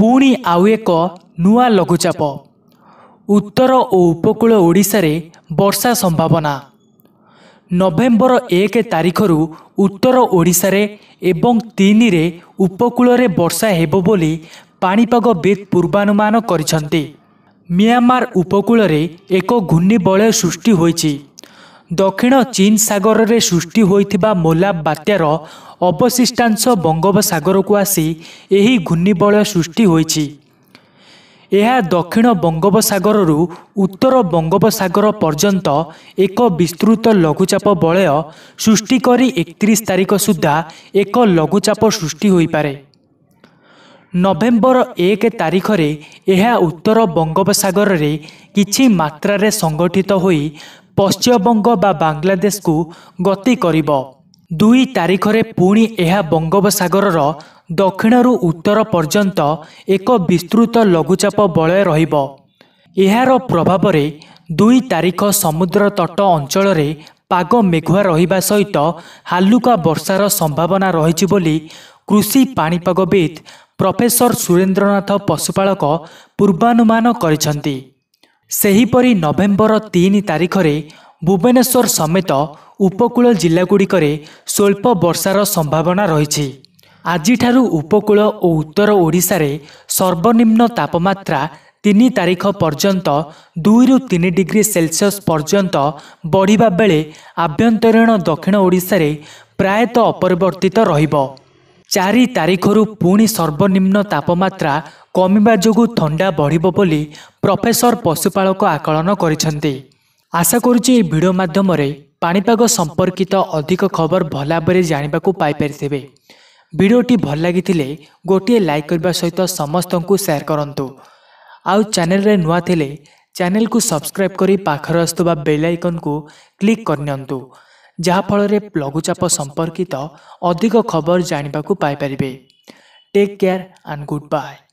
ପୁଣି ଆଉ ଏକ ନୂଆ ଲଘୁଚାପ ଉତ୍ତର ଓ ଉପକୂଳ ଓଡ଼ିଶାରେ ବର୍ଷା ସମ୍ଭାବନା ନଭେମ୍ବର ଏକ ତାରିଖରୁ ଉତ୍ତର ଓଡ଼ିଶାରେ ଏବଂ ତିନିରେ ଉପକୂଳରେ ବର୍ଷା ହେବ ବୋଲି ପାଣିପାଗ ବିତ୍ ପୂର୍ବାନୁମାନ କରିଛନ୍ତି ମିଆଁମାର ଉପକୂଳରେ ଏକ ଘୂର୍ଣ୍ଣିବଳୟ ସୃଷ୍ଟି ହୋଇଛି ଦକ୍ଷିଣ ଚୀନ୍ ସାଗରରେ ସୃଷ୍ଟି ହୋଇଥିବା ମୋଲାବ ବାତ୍ୟାର ଅବଶିଷ୍ଟାଂଶ ବଙ୍ଗୋପସାଗରକୁ ଆସି ଏହି ଘୂର୍ଣ୍ଣିବଳୟ ସୃଷ୍ଟି ହୋଇଛି ଏହା ଦକ୍ଷିଣ ବଙ୍ଗୋପସାଗରରୁ ଉତ୍ତର ବଙ୍ଗୋପସାଗର ପର୍ଯ୍ୟନ୍ତ ଏକ ବିସ୍ତୃତ ଲଘୁଚାପ ବଳୟ ସୃଷ୍ଟି କରି ଏକତିରିଶ ତାରିଖ ସୁଦ୍ଧା ଏକ ଲଘୁଚାପ ସୃଷ୍ଟି ହୋଇପାରେ ନଭେମ୍ବର ଏକ ତାରିଖରେ ଏହା ଉତ୍ତର ବଙ୍ଗୋପସାଗରରେ କିଛି ମାତ୍ରାରେ ସଂଗଠିତ ହୋଇ ପଶ୍ଚିମବଙ୍ଗ ବା ବାଂଲାଦେଶକୁ ଗତି କରିବ ଦୁଇ ତାରିଖରେ ପୁଣି ଏହା ବଙ୍ଗୋପସାଗରର ଦକ୍ଷିଣରୁ ଉତ୍ତର ପର୍ଯ୍ୟନ୍ତ ଏକ ବିସ୍ତୃତ ଲଘୁଚାପ ବଳୟ ରହିବ ଏହାର ପ୍ରଭାବରେ ଦୁଇ ତାରିଖ ସମୁଦ୍ର ତଟ ଅଞ୍ଚଳରେ ପାଗ ମେଘୁଆ ରହିବା ସହିତ ହାଲୁକା ବର୍ଷାର ସମ୍ଭାବନା ରହିଛି ବୋଲି କୃଷି ପାଣିପାଗବିତ୍ ପ୍ରଫେସର ସୁରେନ୍ଦ୍ରନାଥ ପଶୁପାଳକ ପୂର୍ବାନୁମାନ କରିଛନ୍ତି ସେହିପରି ନଭେମ୍ବର ତିନି ତାରିଖରେ ଭୁବନେଶ୍ୱର ସମେତ ଉପକୂଳ ଜିଲ୍ଲାଗୁଡ଼ିକରେ ସ୍ୱଳ୍ପ ବର୍ଷାର ସମ୍ଭାବନା ରହିଛି ଆଜିଠାରୁ ଉପକୂଳ ଓ ଉତ୍ତର ଓଡ଼ିଶାରେ ସର୍ବନିମ୍ନ ତାପମାତ୍ରା ତିନି ତାରିଖ ପର୍ଯ୍ୟନ୍ତ ଦୁଇରୁ ତିନି ଡିଗ୍ରୀ ସେଲସିୟସ୍ ପର୍ଯ୍ୟନ୍ତ ବଢ଼ିବା ବେଳେ ଆଭ୍ୟନ୍ତରୀଣ ଦକ୍ଷିଣ ଓଡ଼ିଶାରେ ପ୍ରାୟତଃ ଅପରିବର୍ତ୍ତିତ ରହିବ ଚାରି ତାରିଖରୁ ପୁଣି ସର୍ବନିମ୍ନ ତାପମାତ୍ରା କମିବା ଯୋଗୁଁ ଥଣ୍ଡା ବଢ଼ିବ ବୋଲି ପ୍ରଫେସର ପଶୁପାଳକ ଆକଳନ କରିଛନ୍ତି ଆଶା କରୁଛି ଏହି ଭିଡ଼ିଓ ମାଧ୍ୟମରେ ପାଣିପାଗ ସମ୍ପର୍କିତ ଅଧିକ ଖବର ଭଲ ଭାବରେ ଜାଣିବାକୁ ପାଇପାରିଥିବେ ଭିଡ଼ିଓଟି ଭଲ ଲାଗିଥିଲେ ଗୋଟିଏ ଲାଇକ୍ କରିବା ସହିତ ସମସ୍ତଙ୍କୁ ସେୟାର କରନ୍ତୁ ଆଉ ଚ୍ୟାନେଲରେ ନୂଆ ଥିଲେ ଚ୍ୟାନେଲକୁ ସବସ୍କ୍ରାଇବ୍ କରି ପାଖରେ ଆସୁଥିବା ବେଲ୍ ଆଇକନ୍କୁ କ୍ଲିକ୍ କରିନିଅନ୍ତୁ ଯାହାଫଳରେ ଲଘୁଚାପ ସମ୍ପର୍କିତ ଅଧିକ ଖବର ଜାଣିବାକୁ ପାଇପାରିବେ take care and good bye